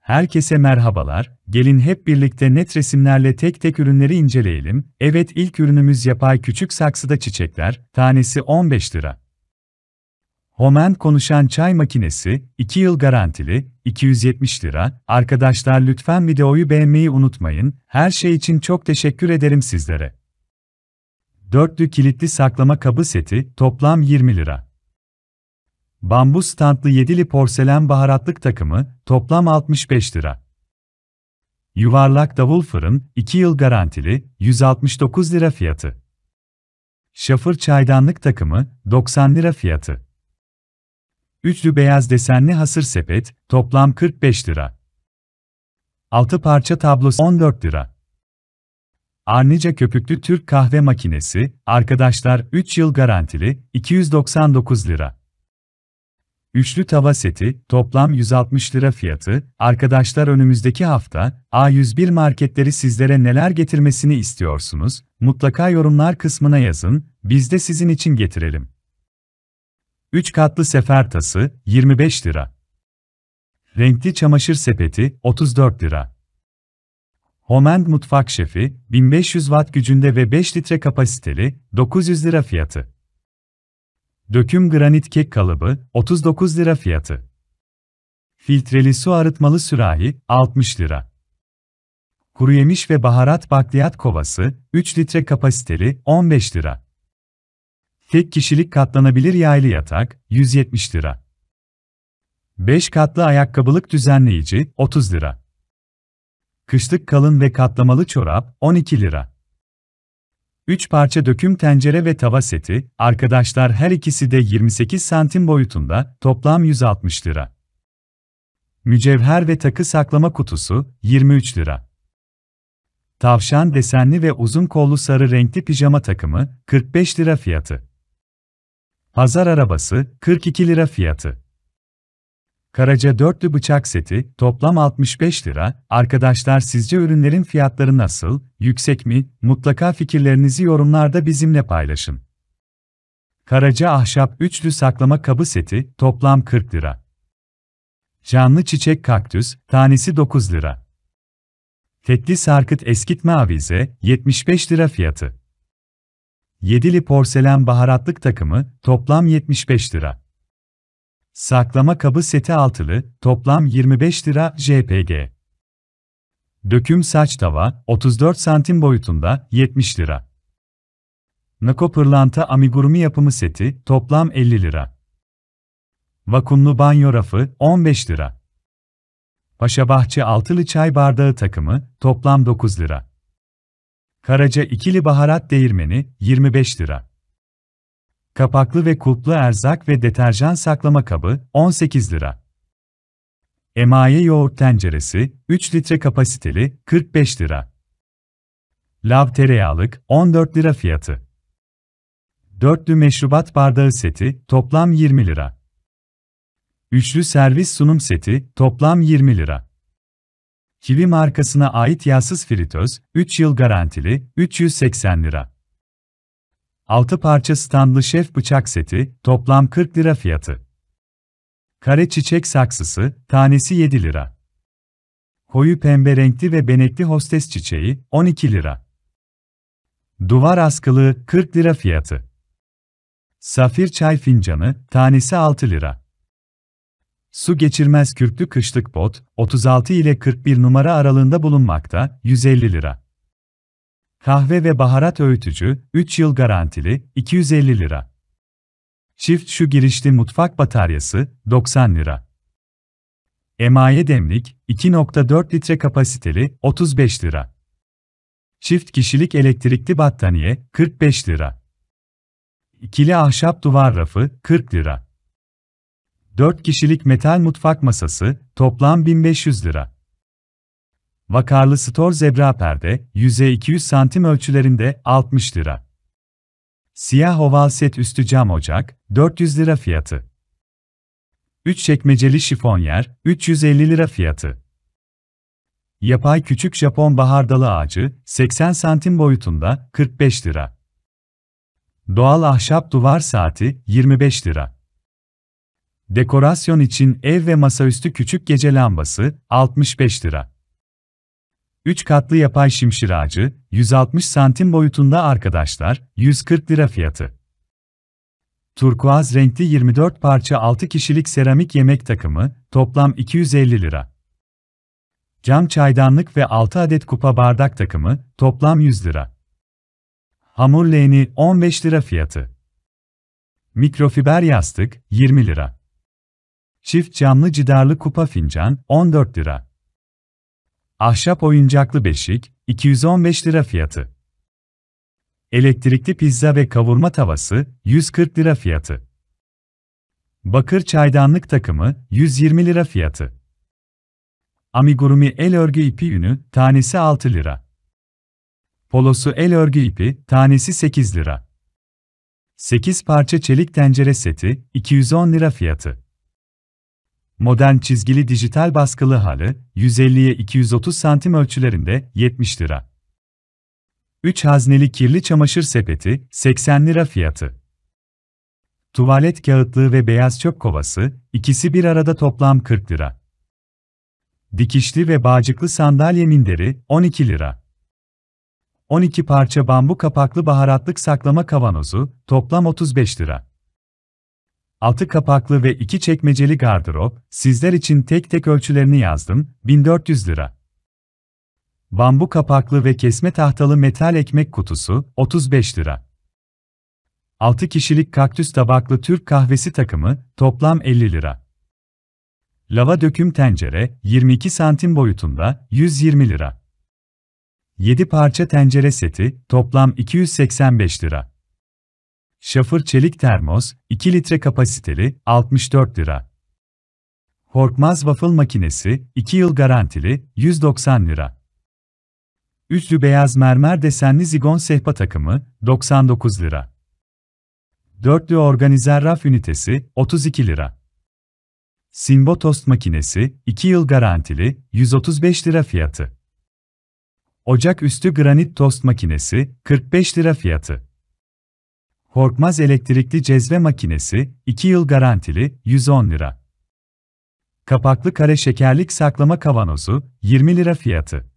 Herkese merhabalar, gelin hep birlikte net resimlerle tek tek ürünleri inceleyelim. Evet ilk ürünümüz yapay küçük saksıda çiçekler, tanesi 15 lira. Homen konuşan çay makinesi, 2 yıl garantili, 270 lira. Arkadaşlar lütfen videoyu beğenmeyi unutmayın, her şey için çok teşekkür ederim sizlere. Dörtlü kilitli saklama kabı seti, toplam 20 lira. Bambu standlı yedili porselen baharatlık takımı, toplam 65 lira. Yuvarlak davul fırın, 2 yıl garantili, 169 lira fiyatı. Şafır çaydanlık takımı, 90 lira fiyatı. Üçlü beyaz desenli hasır sepet, toplam 45 lira. Altı parça tablo 14 lira. Arnica köpüklü Türk kahve makinesi, arkadaşlar 3 yıl garantili, 299 lira. Üçlü tava seti, toplam 160 lira fiyatı, arkadaşlar önümüzdeki hafta, A101 marketleri sizlere neler getirmesini istiyorsunuz, mutlaka yorumlar kısmına yazın, biz de sizin için getirelim. 3 katlı sefer tası, 25 lira. Renkli çamaşır sepeti, 34 lira. Homend mutfak şefi, 1500 watt gücünde ve 5 litre kapasiteli, 900 lira fiyatı. Döküm granit kek kalıbı, 39 lira fiyatı. Filtreli su arıtmalı sürahi, 60 lira. Kuru Kuruyemiş ve baharat bakliyat kovası, 3 litre kapasiteli, 15 lira. Tek kişilik katlanabilir yaylı yatak, 170 lira. 5 katlı ayakkabılık düzenleyici, 30 lira. Kışlık kalın ve katlamalı çorap, 12 lira. 3 parça döküm tencere ve tava seti, arkadaşlar her ikisi de 28 santim boyutunda, toplam 160 lira. Mücevher ve takı saklama kutusu, 23 lira. Tavşan desenli ve uzun kollu sarı renkli pijama takımı, 45 lira fiyatı. Pazar arabası, 42 lira fiyatı. Karaca dörtlü bıçak seti, toplam 65 lira. Arkadaşlar sizce ürünlerin fiyatları nasıl, yüksek mi? Mutlaka fikirlerinizi yorumlarda bizimle paylaşın. Karaca ahşap üçlü saklama kabı seti, toplam 40 lira. Canlı çiçek kaktüs, tanesi 9 lira. Tekli sarkıt eskitme avize, 75 lira fiyatı. Yedili porselen baharatlık takımı, toplam 75 lira. Saklama kabı seti altılı, toplam 25 lira JPG. Döküm saç tava, 34 santim boyutunda, 70 lira. Nako pırlanta amigurumi yapımı seti, toplam 50 lira. Vakumlu banyo rafı, 15 lira. Paşa Bahçe altılı çay bardağı takımı, toplam 9 lira. Karaca ikili baharat değirmeni, 25 lira. Kapaklı ve kulplu erzak ve deterjan saklama kabı 18 lira. Emaye yoğurt tenceresi 3 litre kapasiteli 45 lira. Lav tereyağlık 14 lira fiyatı. Dörtlü meşrubat bardağı seti toplam 20 lira. Üçlü servis sunum seti toplam 20 lira. Kivi markasına ait yağsız fritöz 3 yıl garantili 380 lira. 6 parça standlı şef bıçak seti, toplam 40 lira fiyatı. Kare çiçek saksısı, tanesi 7 lira. Koyu pembe renkli ve benekli hostes çiçeği, 12 lira. Duvar askılı, 40 lira fiyatı. Safir çay fincanı, tanesi 6 lira. Su geçirmez kürklü kışlık bot, 36 ile 41 numara aralığında bulunmakta, 150 lira. Kahve ve baharat öğütücü, 3 yıl garantili, 250 lira. Çift şu girişli mutfak bataryası, 90 lira. Emaye demlik, 2.4 litre kapasiteli, 35 lira. Çift kişilik elektrikli battaniye, 45 lira. İkili ahşap duvar rafı, 40 lira. 4 kişilik metal mutfak masası, toplam 1500 lira. Vakarlı Stor Zebra Perde, 100'e 200 santim ölçülerinde 60 lira. Siyah oval set üstü cam ocak, 400 lira fiyatı. 3 çekmeceli şifonyer, 350 lira fiyatı. Yapay küçük Japon bahardalı ağacı, 80 santim boyutunda, 45 lira. Doğal ahşap duvar saati, 25 lira. Dekorasyon için ev ve masaüstü küçük gece lambası, 65 lira. 3 katlı yapay şimşir ağacı, 160 santim boyutunda arkadaşlar, 140 lira fiyatı. Turkuaz renkli 24 parça 6 kişilik seramik yemek takımı, toplam 250 lira. Cam çaydanlık ve 6 adet kupa bardak takımı, toplam 100 lira. Hamur leğeni 15 lira fiyatı. Mikrofiber yastık 20 lira. Çift camlı cidarlı kupa fincan 14 lira. Ahşap oyuncaklı beşik, 215 lira fiyatı. Elektrikli pizza ve kavurma tavası, 140 lira fiyatı. Bakır çaydanlık takımı, 120 lira fiyatı. Amigurumi el örgü ipi ünü, tanesi 6 lira. Polosu el örgü ipi, tanesi 8 lira. 8 parça çelik tencere seti, 210 lira fiyatı. Modern çizgili dijital baskılı halı, 150'ye 230 santim ölçülerinde, 70 lira. 3 hazneli kirli çamaşır sepeti, 80 lira fiyatı. Tuvalet kağıtlığı ve beyaz çöp kovası, ikisi bir arada toplam 40 lira. Dikişli ve bağcıklı sandalye minderi, 12 lira. 12 parça bambu kapaklı baharatlık saklama kavanozu, toplam 35 lira. 6 kapaklı ve 2 çekmeceli gardırop, sizler için tek tek ölçülerini yazdım, 1400 lira. Bambu kapaklı ve kesme tahtalı metal ekmek kutusu, 35 lira. 6 kişilik kaktüs tabaklı Türk kahvesi takımı, toplam 50 lira. Lava döküm tencere, 22 santim boyutunda, 120 lira. 7 parça tencere seti, toplam 285 lira. Şafır çelik termos, 2 litre kapasiteli, 64 lira. Korkmaz waffle makinesi, 2 yıl garantili, 190 lira. Üçlü beyaz mermer desenli zigon sehpa takımı, 99 lira. Dörtlü organizer raf ünitesi, 32 lira. Simbo tost makinesi, 2 yıl garantili, 135 lira fiyatı. Ocak üstü granit tost makinesi, 45 lira fiyatı. Horkmaz elektrikli cezve makinesi, 2 yıl garantili, 110 lira. Kapaklı kare şekerlik saklama kavanozu, 20 lira fiyatı.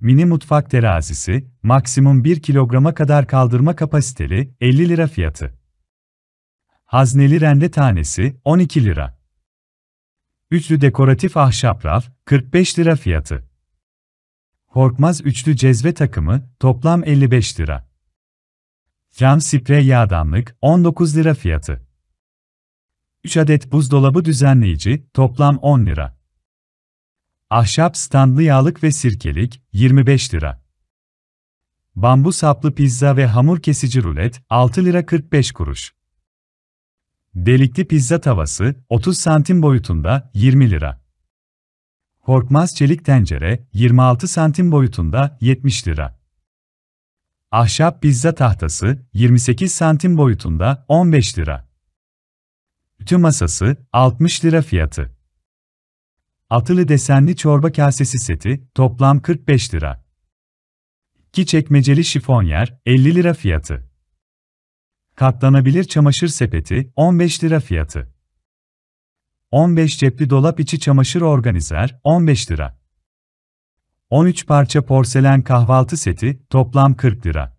Mini mutfak terazisi, maksimum 1 kilograma kadar kaldırma kapasiteli, 50 lira fiyatı. Hazneli rende tanesi, 12 lira. Üçlü dekoratif ahşap raf, 45 lira fiyatı. Horkmaz üçlü cezve takımı, toplam 55 lira. Cam sprey yağdanlık 19 lira fiyatı. 3 adet buzdolabı düzenleyici toplam 10 lira. Ahşap standlı yağlık ve sirkelik 25 lira. Bambu saplı pizza ve hamur kesici rulet 6 lira 45 kuruş. Delikli pizza tavası 30 santim boyutunda 20 lira. Korkmaz çelik tencere 26 santim boyutunda 70 lira. Ahşap pizza tahtası 28 santim boyutunda 15 lira. Ütü masası 60 lira fiyatı. Atılı desenli çorba kasesi seti toplam 45 lira. 2 çekmeceli şifonyer 50 lira fiyatı. Katlanabilir çamaşır sepeti 15 lira fiyatı. 15 cepli dolap içi çamaşır organizer 15 lira. 13 parça porselen kahvaltı seti, toplam 40 lira.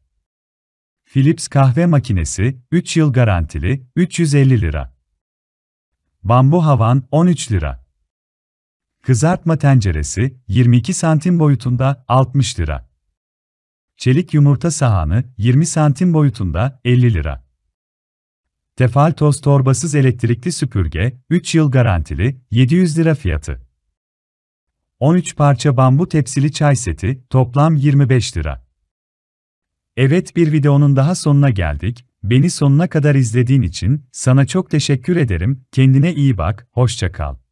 Philips kahve makinesi, 3 yıl garantili, 350 lira. Bambu havan, 13 lira. Kızartma tenceresi, 22 santim boyutunda, 60 lira. Çelik yumurta sahanı, 20 santim boyutunda, 50 lira. Tefal toz torbasız elektrikli süpürge, 3 yıl garantili, 700 lira fiyatı. 13 parça bambu tepsili çay seti, toplam 25 lira. Evet bir videonun daha sonuna geldik, beni sonuna kadar izlediğin için sana çok teşekkür ederim, kendine iyi bak, hoşça kal.